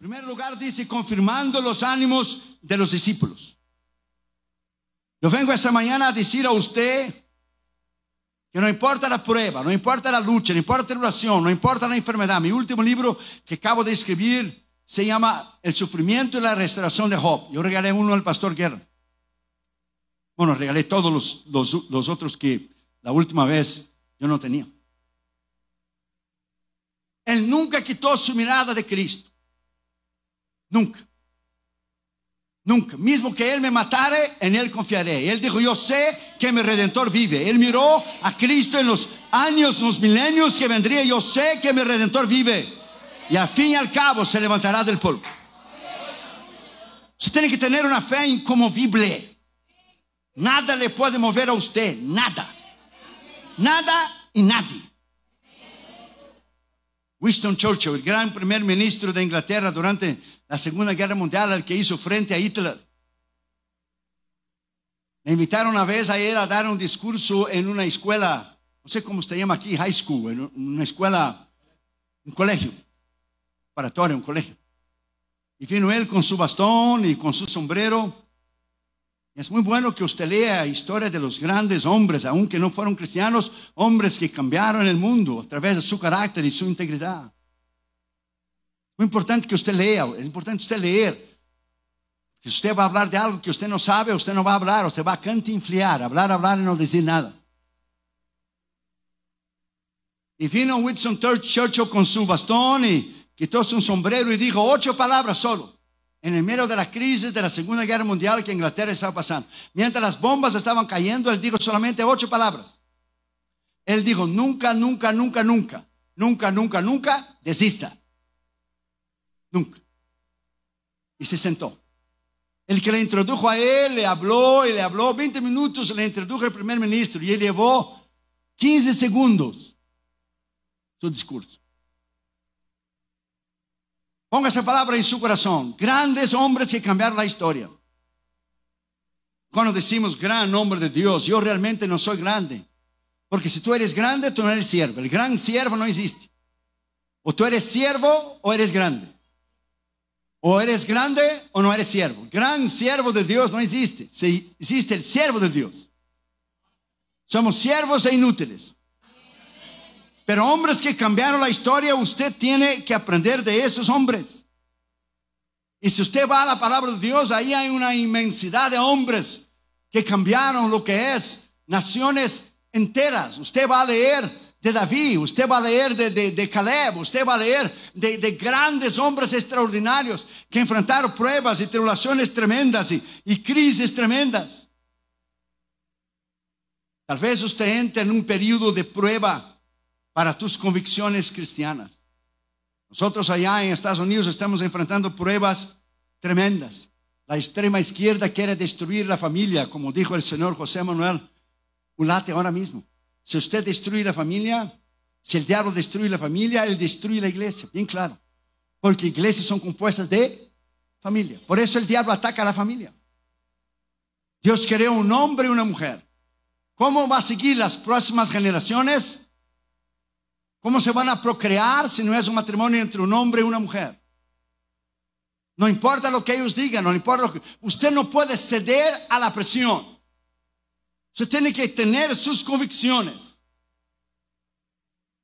En primer lugar dice, confirmando los ánimos de los discípulos. Yo vengo esta mañana a decir a usted que no importa la prueba, no importa la lucha, no importa la tribulación, no importa la enfermedad. Mi último libro que acabo de escribir se llama El sufrimiento y la restauración de Job. Yo regalé uno al pastor Guerra. Bueno, regalé todos los otros que la última vez yo no tenía. Él nunca quitó su mirada de Cristo. Nunca. Nunca. Mismo que Él me matara en Él confiaré. Él dijo, yo sé que mi redentor vive. Él miró a Cristo en los años, en los milenios que vendría. Yo sé que mi redentor vive. Y al fin y al cabo se levantará del polvo. Usted tiene que tener una fe incomovible, Nada le puede mover a usted. Nada. Nada y nadie. Winston Churchill, el gran primer ministro de Inglaterra durante la Segunda Guerra Mundial, el que hizo frente a Hitler. Le invitaron una vez a ir a dar un discurso en una escuela, no sé cómo se llama aquí, high school, en una escuela, un colegio, preparatorio, un colegio. Y vino él con su bastón y con su sombrero. Es muy bueno que usted lea historia de los grandes hombres, aunque no fueron cristianos, hombres que cambiaron el mundo a través de su carácter y su integridad. Muy importante que usted lea, es importante usted leer. Si usted va a hablar de algo que usted no sabe, usted no va a hablar, usted va a cantinfliar, hablar, hablar y no decir nada. Y vino Winston Churchill con su bastón y quitó su sombrero y dijo ocho palabras solo en el medio de la crisis de la Segunda Guerra Mundial que Inglaterra estaba pasando. Mientras las bombas estaban cayendo, él dijo solamente ocho palabras. Él dijo, nunca, nunca, nunca, nunca, nunca, nunca, nunca, desista. Nunca. Y se sentó. El que le introdujo a él, le habló y le habló. 20 minutos le introdujo el primer ministro y él llevó 15 segundos su discurso. Ponga esa palabra en su corazón. Grandes hombres que cambiaron la historia. Cuando decimos gran hombre de Dios, yo realmente no soy grande. Porque si tú eres grande, tú no eres siervo. El gran siervo no existe. O tú eres siervo o eres grande. O eres grande o no eres siervo. Gran siervo de Dios no existe. Si existe el siervo de Dios. Somos siervos e inútiles. Pero hombres que cambiaron la historia, usted tiene que aprender de esos hombres. Y si usted va a la palabra de Dios, ahí hay una inmensidad de hombres que cambiaron lo que es naciones enteras. Usted va a leer de David, usted va a leer de, Caleb, usted va a leer de, grandes hombres extraordinarios que enfrentaron pruebas y tribulaciones tremendas y, y crisis tremendas. Tal vez usted entre en un periodo de prueba para tus convicciones cristianas. Nosotros allá en Estados Unidos estamos enfrentando pruebas tremendas. La extrema izquierda quiere destruir la familia, como dijo el señor José Manuel Ulate ahora mismo. Si usted destruye la familia, si el diablo destruye la familia, él destruye la iglesia, bien claro. Porque iglesias son compuestas de familia. Por eso el diablo ataca a la familia. Dios creó un hombre y una mujer. ¿Cómo va a seguir las próximas generaciones? ¿Cómo se van a procrear si no es un matrimonio entre un hombre y una mujer? No importa lo que ellos digan, no importa lo que... Usted no puede ceder a la presión. Usted tiene que tener sus convicciones.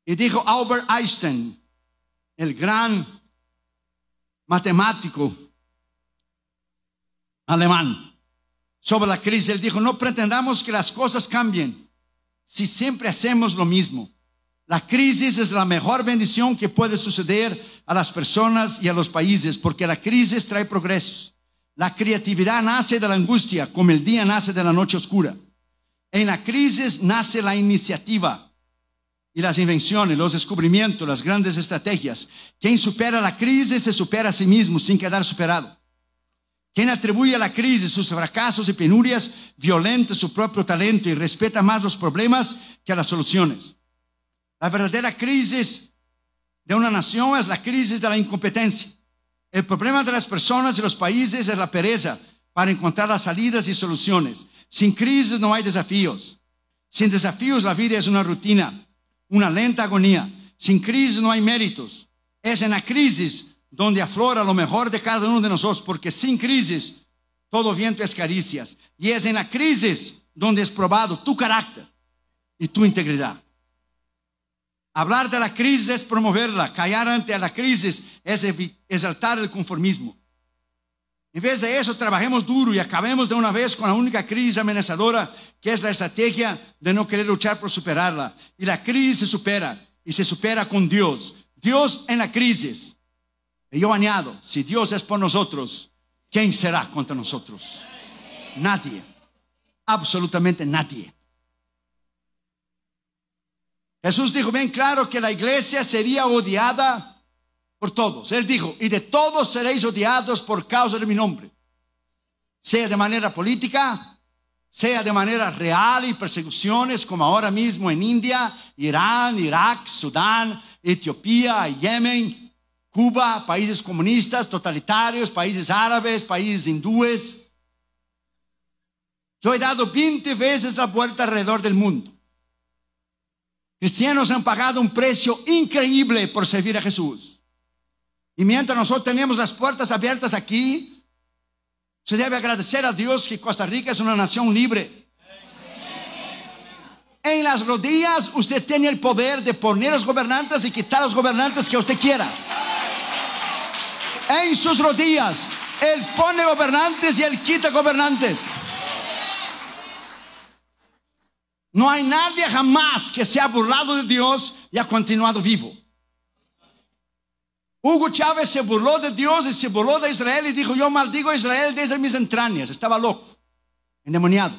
Y dijo Albert Einstein, el gran matemático alemán, sobre la crisis, él dijo, no pretendamos que las cosas cambien si siempre hacemos lo mismo. La crisis es la mejor bendición que puede suceder a las personas y a los países, porque la crisis trae progresos. La creatividad nace de la angustia, como el día nace de la noche oscura. En la crisis nace la iniciativa y las invenciones, los descubrimientos, las grandes estrategias. Quien supera la crisis se supera a sí mismo sin quedar superado. Quien atribuye a la crisis sus fracasos y penurias violenta su propio talento y respeta más los problemas que las soluciones. La verdadera crisis de una nación es la crisis de la incompetencia. El problema de las personas y los países es la pereza para encontrar las salidas y soluciones. Sin crisis no hay desafíos. Sin desafíos la vida es una rutina, una lenta agonía. Sin crisis no hay méritos. Es en la crisis donde aflora lo mejor de cada uno de nosotros, porque sin crisis todo viento es caricias. Y es en la crisis donde es probado tu carácter y tu integridad. Hablar de la crisis es promoverla, callar ante la crisis es exaltar el conformismo. En vez de eso, trabajemos duro y acabemos de una vez con la única crisis amenazadora, que es la estrategia de no querer luchar por superarla. Y la crisis se supera, y se supera con Dios. Dios en la crisis. Y yo añado, si Dios es por nosotros, ¿quién será contra nosotros? Nadie, absolutamente nadie. Jesús dijo bien claro que la iglesia sería odiada por todos. Él dijo, y de todos seréis odiados por causa de mi nombre. Sea de manera política, sea de manera real y persecuciones como ahora mismo en India, Irán, Irak, Sudán, Etiopía, Yemen, Cuba, países comunistas, totalitarios, países árabes, países hindúes. Yo he dado 20 veces la vuelta alrededor del mundo. Cristianos han pagado un precio increíble por servir a Jesús. Y mientras nosotros tenemos las puertas abiertas aquí, se debe agradecer a Dios que Costa Rica es una nación libre. En las rodillas usted tiene el poder de poner a los gobernantes y quitar a los gobernantes que usted quiera. En sus rodillas, Él pone gobernantes y Él quita gobernantes. No hay nadie jamás que se ha burlado de Dios y ha continuado vivo. Hugo Chávez se burló de Dios y se burló de Israel y dijo, yo maldigo a Israel desde mis entrañas. Estaba loco, endemoniado.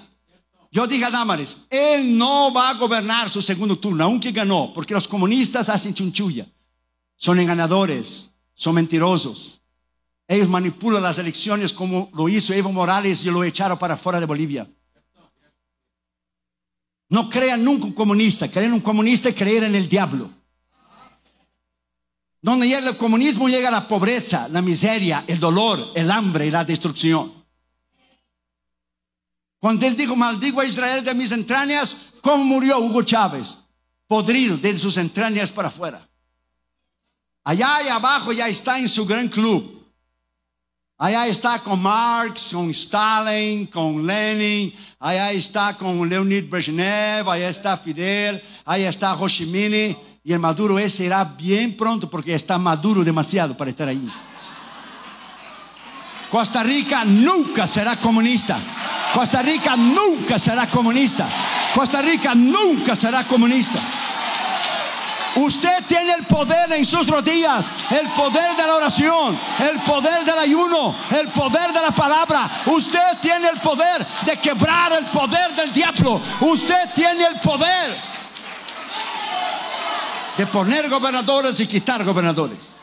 Yo dije a él no va a gobernar su segundo turno, aunque ganó, porque los comunistas hacen chunchulla. Son enganadores, son mentirosos. Ellos manipulan las elecciones como lo hizo Evo Morales y lo echaron para fuera de Bolivia. No crean nunca un comunista. Creer en un comunista es creer en el diablo. Donde llega el comunismo llega la pobreza, la miseria, el dolor, el hambre y la destrucción. Cuando él dijo, maldigo a Israel de mis entrañas, ¿cómo murió Hugo Chávez? Podrido de sus entrañas para afuera. Allá y abajo ya está en su gran club. Aí está com Marx, com Stalin, com Lenin, aí está com Leonid Brezhnev, aí está Fidel, aí está Rochimini. E el Maduro ese bem bien pronto porque está maduro demasiado para estar aí. Costa Rica nunca será comunista. Costa Rica nunca será comunista. Costa Rica nunca será comunista. Usted tiene el poder en sus rodillas, el poder de la oración, el poder del ayuno, el poder de la palabra. Usted tiene el poder de quebrar el poder del diablo. Usted tiene el poder de poner gobernadores y quitar gobernadores.